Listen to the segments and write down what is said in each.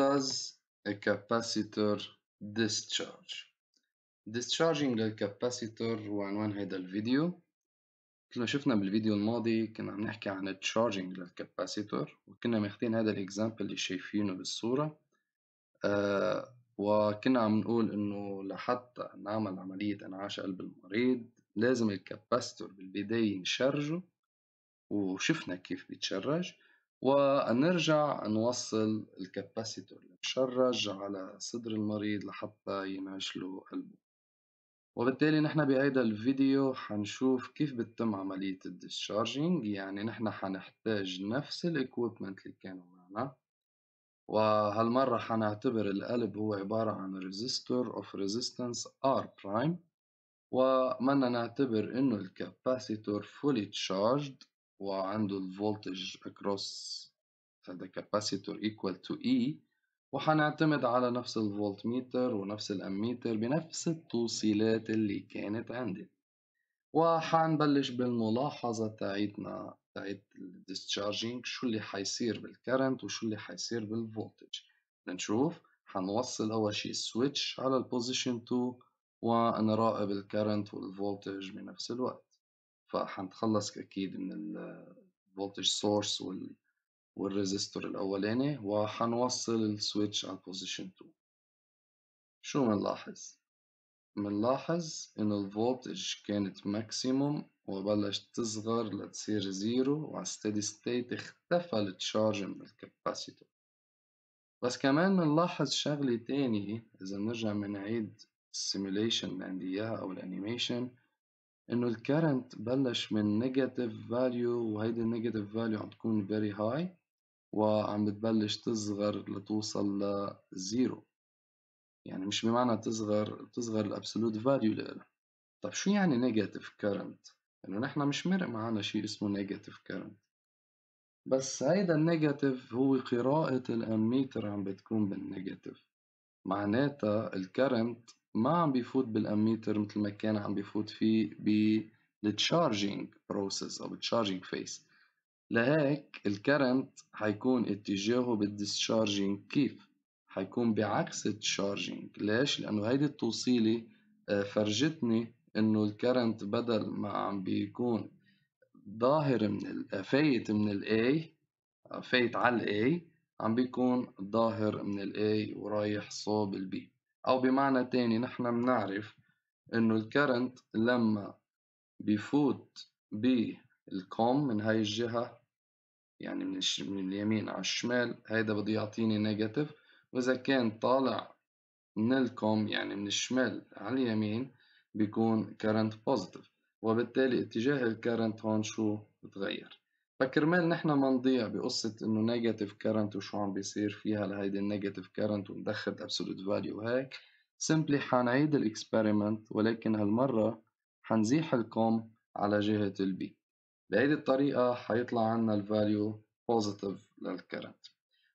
does a capacitor discharge discharging للكاباسيتور هو عنوان هذا الفيديو كنا شفنا بالفيديو الماضي كنا عم نحكي عن التشارجينج للكاباسيتور وكنا ماخدين هذا الاكزامبل اللي شايفينه بالصورة آه وكنا عم نقول انه لحتى نعمل عملية انعاش قلب المريض لازم الكاباسيتور بالبداية نشرجه وشفنا كيف بيتشرج ونرجع نوصل الكباسيتور المشرج على صدر المريض لحتى ينعش له قلبه وبالتالي نحن بهيدا الفيديو حنشوف كيف بتتم عملية الديسشارجينج يعني نحن حنحتاج نفس الاكويبمنت اللي كانوا معنا وهالمرة حنعتبر القلب هو عبارة عن ريزيستور اوف ريزيستنس ار برايم ومنا نعتبر انه الكاباسيتور فولي تشارجد وعنده الفولتج across ذا capacitor equal to E وحنعتمد على نفس الفولت ميتر ونفس الأميتر بنفس التوصيلات اللي كانت عندي وحنبلش بالملاحظة تاعتنا تاعت الديسشارجينج شو اللي حيصير بالكرنت وشو اللي حيصير بالفولتج لنشوف حنوصل أول شيء السويتش على البوزيشن 2 ونراقب الكرنت والفولتج بنفس الوقت فحنتخلص أكيد من الفولتج سورس وال والريزيستور الأولاني وحنوصل السويتش على position 2 شو منلاحظ؟ منلاحظ إن الفولتج كانت ماكسيموم وبلشت تصغر لتصير زيرو وعلى steady state اختفى التشارج من الكاباسيتور بس كمان منلاحظ شغلة تانية إذا بنرجع بنعيد السيميليشن اللي عندي إياها أو الأنيميشن انه الكرنت بلش من نيجاتيف فاليو وهيدي النيجاتيف فاليو عم تكون فيري هاي وعم بتبلش تصغر لتوصل لزيرو يعني مش بمعنى تصغر تصغر الابسولوت فاليو لها طيب شو يعني نيجاتيف كرنت انه نحن مش مرق معنا شيء اسمه نيجاتيف كرنت بس هيدا النيجاتيف هو قراءة الاميتر عم بتكون بالنيجاتيف معناتها الكرنت ما عم بيفوت بالاميتر مثل ما كان عم بيفوت فيه بالتشارجينج بروسيس او التشارجينج فيس لهيك الكرنت حيكون اتجاهه بالديسشارجينج كيف حيكون بعكس التشارجينج ليش لانه هيدي التوصيله آه، فرجتني انه الكرنت بدل ما عم بيكون ظاهر من آه، فايت من الاي آه، فايت على الاي عم بيكون ظاهر من الاي ورايح صوب البي أو بمعنى تاني نحن بنعرف إنه الكرنت لما بفوت بالكوم من هاي الجهة يعني من, الش... من اليمين على الشمال هيدا بده يعطيني نيجاتيف وإذا كان طالع من الكوم يعني من الشمال على اليمين بيكون كرنت بوزيتيف وبالتالي اتجاه الكرنت هون شو بتغير فكرمال نحن ما نضيع بقصة إنه نيجاتيف كارنت وشو عم بيصير فيها لهيدي النيجاتيف كارنت وندخل ابسولوت فاليو هيك سمبلي حنعيد الاكسبيرمنت ولكن هالمرة حنزيح الكوم على جهة البي بهيدي الطريقة حيطلع عنا الفاليو بوزيتيف للكرنت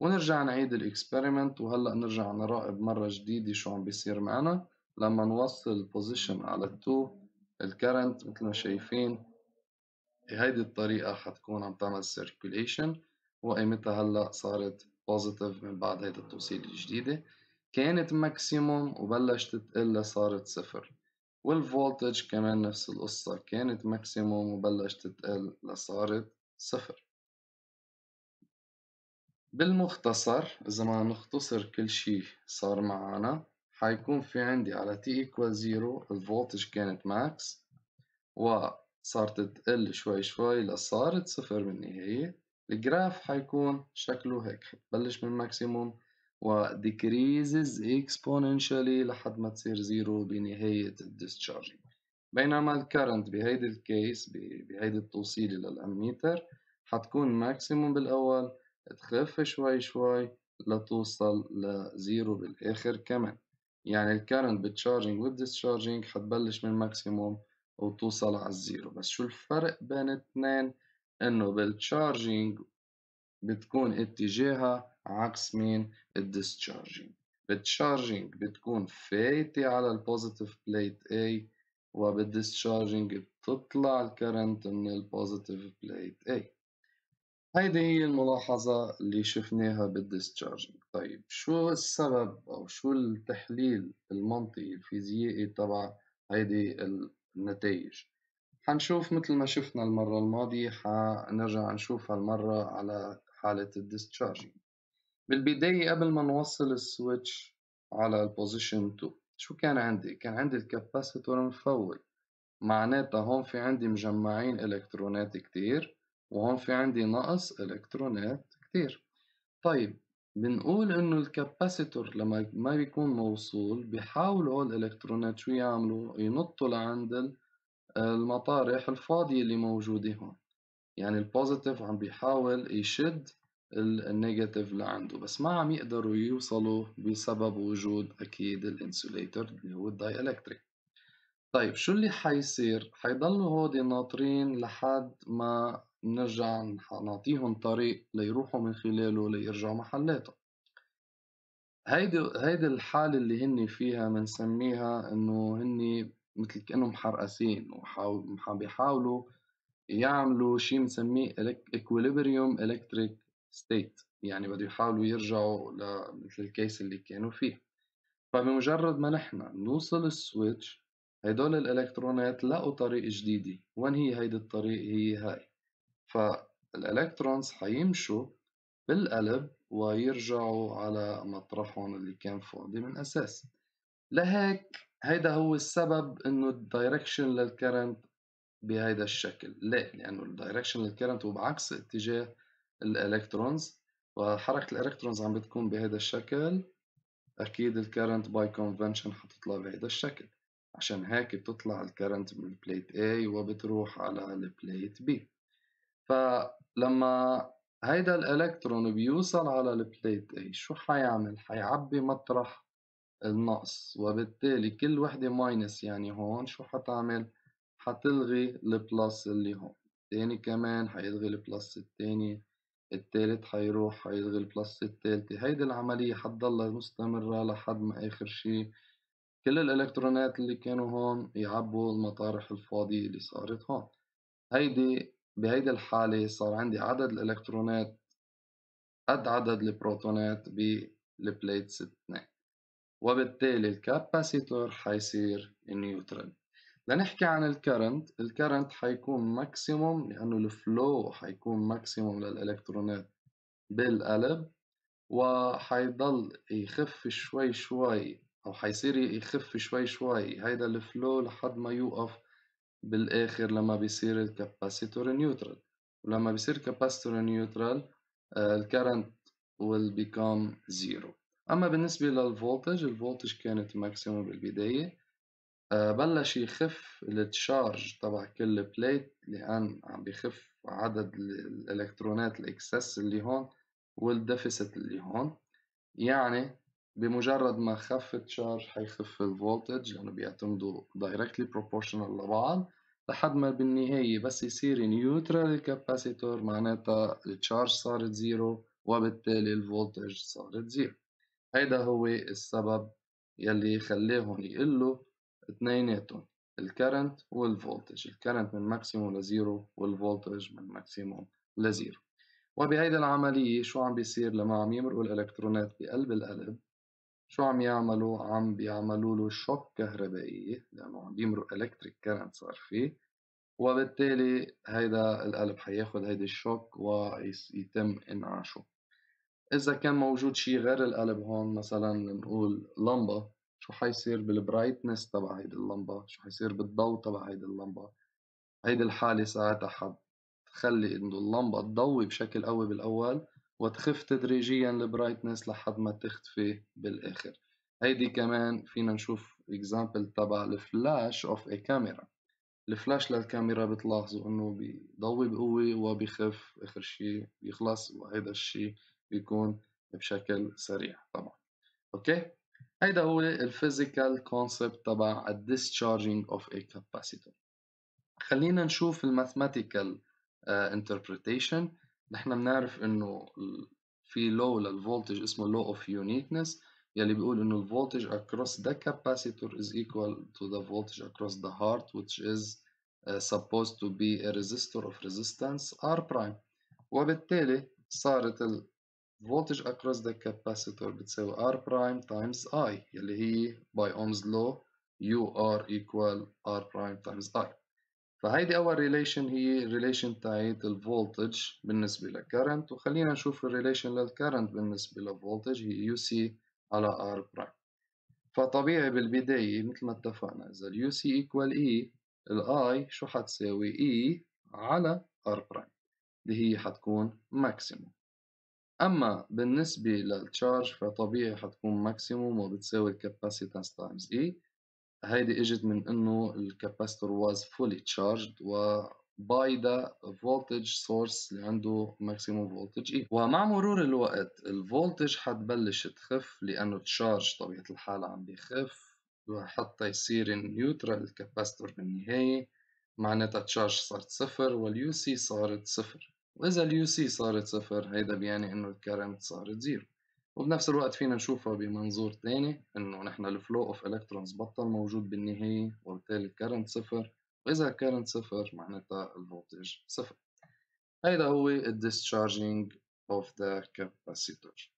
ونرجع نعيد الاكسبيرمنت وهلا نرجع نراقب مرة جديدة شو عم بيصير معنا لما نوصل البوزيشن على التو الكرنت مثل ما شايفين هيدي الطريقة حتكون عم تعمل circulation وقيمتها هلا صارت بوزيتيف من بعد هيدي التوصيل الجديدة كانت ماكسيموم وبلشت تقل صارت صفر والفولتج كمان نفس القصة كانت ماكسيموم وبلشت تقل لصارت صفر بالمختصر إذا ما نختصر كل شي صار معنا حيكون في عندي على t equal 0 الفولتج كانت ماكس و صارت تقل شوي شوي لصارت صفر بالنهاية الجراف حيكون شكله هيك بلش من ماكسيموم و decreases exponentially لحد ما تصير زيرو بنهاية الديسشارج بينما الكرنت بهيدي الكيس بهيدي التوصيلة للأميتر حتكون ماكسيموم بالأول تخف شوي شوي لتوصل لزيرو بالآخر كمان يعني الكرنت بالتشارجينج والديسشارجينج حتبلش من ماكسيموم وتوصل على الزيرو بس شو الفرق بين اثنين انه بالتشارجينج بتكون اتجاهها عكس مين الديسشارجينج بالتشارجينج بتكون فايتة على البوزيتيف بليت A وبالديسشارجينج بتطلع الكرنت من البوزيتيف بليت A هيدي هي الملاحظة اللي شفناها بالديسشارجينج طيب شو السبب أو شو التحليل المنطقي الفيزيائي تبع هيدي النتائج حنشوف مثل ما شفنا المرة الماضية حنرجع نشوف هالمرة على حالة الديستشارج بالبداية قبل ما نوصل السويتش على البوزيشن 2 شو كان عندي؟ كان عندي الكاباسيتور مفول معناتها هون في عندي مجمعين الكترونات كتير وهون في عندي نقص الكترونات كتير طيب بنقول انه الكاباسيتور لما ما بيكون موصول بيحاولوا هول الالكترونات شو يعملوا ينطوا لعند المطارح الفاضية اللي موجودة هون يعني البوزيتيف عم بيحاول يشد النيجاتيف لعنده بس ما عم يقدروا يوصلوا بسبب وجود اكيد الانسوليتر اللي هو الكتريك طيب شو اللي حيصير حيضلوا هودي ناطرين لحد ما نرجع نعطيهم طريق ليروحوا من خلاله ليرجعوا محلاتهم هيدي هيدي الحالة اللي هن فيها بنسميها انه هن مثل كأنهم حرقسين بيحاولوا يعملوا شيء بنسميه equilibrium electric state يعني بده يحاولوا يرجعوا مثل الكيس اللي كانوا فيه فبمجرد ما نحن نوصل السويتش هدول الالكترونات لقوا طريق جديدة وين هي هيدي الطريق هي هاي فالإلكترونز حيمشوا بالقلب ويرجعوا على مطرحهم اللي كان فاضي من أساس لهيك هيدا هو السبب انه الدايركشن للكرنت بهيدا الشكل ليه؟ لانه الدايركشن للكرنت هو بعكس اتجاه الالكترونز وحركه الالكترونز عم بتكون بهيدا الشكل اكيد الكرنت باي كونفنشن حتطلع بهيدا الشكل عشان هيك بتطلع الكرنت من البليت A وبتروح على البليت B فلما هيدا الالكترون بيوصل على البليت اي شو حيعمل؟ حيعبي مطرح النقص وبالتالي كل وحدة ماينس يعني هون شو حتعمل؟ حتلغي البلس اللي هون التاني كمان حيلغي البلس التاني التالت حيروح حيلغي البلس التالتة هيدي العملية حتضلها مستمرة لحد ما آخر شي كل الإلكترونات اللي كانوا هون يعبوا المطارح الفاضية اللي صارت هون هيدي بهيدي الحالة صار عندي عدد الإلكترونات قد عدد البروتونات بالبليتس اثنين وبالتالي الكاباسيتور حيصير نيوترال لنحكي عن الكرنت الكرنت حيكون ماكسيموم لأنه الفلو حيكون ماكسيموم للإلكترونات بالقلب وحيضل يخف شوي شوي أو حيصير يخف شوي شوي هيدا الفلو لحد ما يوقف بالاخر لما بيصير الكاباسيتور نيوترال ولما بيصير كاباسيتور نيوترال الكرنت will become zero اما بالنسبه للفولتج الفولتج كانت ماكسيموم بالبدايه آه، بلش يخف التشارج تبع كل بليت لان عم بخف عدد الالكترونات الاكسس اللي هون والديفيسيت اللي هون يعني بمجرد ما خف التشارج حيخف الفولتج لانه يعني بيعتمدوا دايركتلي بروبورشنال لبعض لحد ما بالنهاية بس يصير نيوترال الكاباسيتور معناتها التشارج صارت زيرو وبالتالي الفولتج صارت زيرو هيدا هو السبب يلي خلاهم يقلوا اثنيناتهم الكرنت والفولتج الكرنت من ماكسيموم لزيرو والفولتج من ماكسيموم لزيرو وبهيدي العملية شو عم بيصير لما عم يمرقوا الإلكترونات بقلب القلب شو عم يعملوا؟ عم بيعملوا له شوك كهربائية لأنه عم بيمرق إلكتريك كرنت صار فيه وبالتالي هيدا القلب حياخد هيدا الشوك ويتم انعاشه إذا كان موجود شيء غير القلب هون مثلا نقول لمبة شو حيصير بالبرايتنس تبع هيدي اللمبة شو حيصير بالضوء تبع هيدي اللمبة هيدي الحالة ساعتها حتخلي إنه اللمبة تضوي بشكل قوي بالأول وتخف تدريجيا البرايتنس لحد ما تختفي بالاخر هيدي كمان فينا نشوف اكزامبل تبع الفلاش اوف اي كاميرا الفلاش للكاميرا بتلاحظوا انه بيضوي بقوه وبيخف اخر شيء بيخلص وهذا الشيء بيكون بشكل سريع طبعا اوكي هيدا هو الفيزيكال كونسبت تبع الديسشارجينج اوف اي كاباسيتور خلينا نشوف الماثماتيكال انتربريتيشن آه، uh, إن إحنا بنعرف إنه في لو للفولتج اسمه لو اوف يونيكنس يلي بيقول إنه الفولتج across the capacitor is equal to the voltage across the heart which is uh, supposed to be a resistor of resistance R prime وبالتالي صارت ال voltage across the capacitor بتساوي R prime times I يلي هي by Ohm's law U R equal R prime times I فهيدي أول ريليشن هي الريليشن تاعت الفولتج بالنسبة للكرنت وخلينا نشوف الريليشن للكرنت بالنسبة للفولتج هي UC على R برايم فطبيعي بالبداية مثل ما اتفقنا إذا اليو UC equal E الاي I شو حتساوي E على R برايم اللي هي حتكون ماكسيموم أما بالنسبة للتشارج فطبيعي حتكون ماكسيموم وبتساوي الكاباسيتانس تايمز E هيدي اجت من انه الكاباستور واز فولي تشارجد و باي ذا فولتج سورس اللي عنده ماكسيموم فولتج اي ومع مرور الوقت الفولتج حتبلش تخف لأنه التشارج طبيعة الحال عم بيخف حتى يصير نيوترال الكاباستور بالنهاية معناتها التشارج صارت صفر واليو سي صارت صفر وإذا اليو سي صارت صفر هيدا بيعني إنه الكرنت صارت زيرو وبنفس الوقت فينا نشوفها بمنظور تاني إنه نحن الفلو أوف إلكترونز بطل موجود بالنهاية وبالتالي الكرنت صفر وإذا الكرنت صفر معناتها الفولتج صفر هيدا هو الديسشارجينج اوف ذا كاباسيتور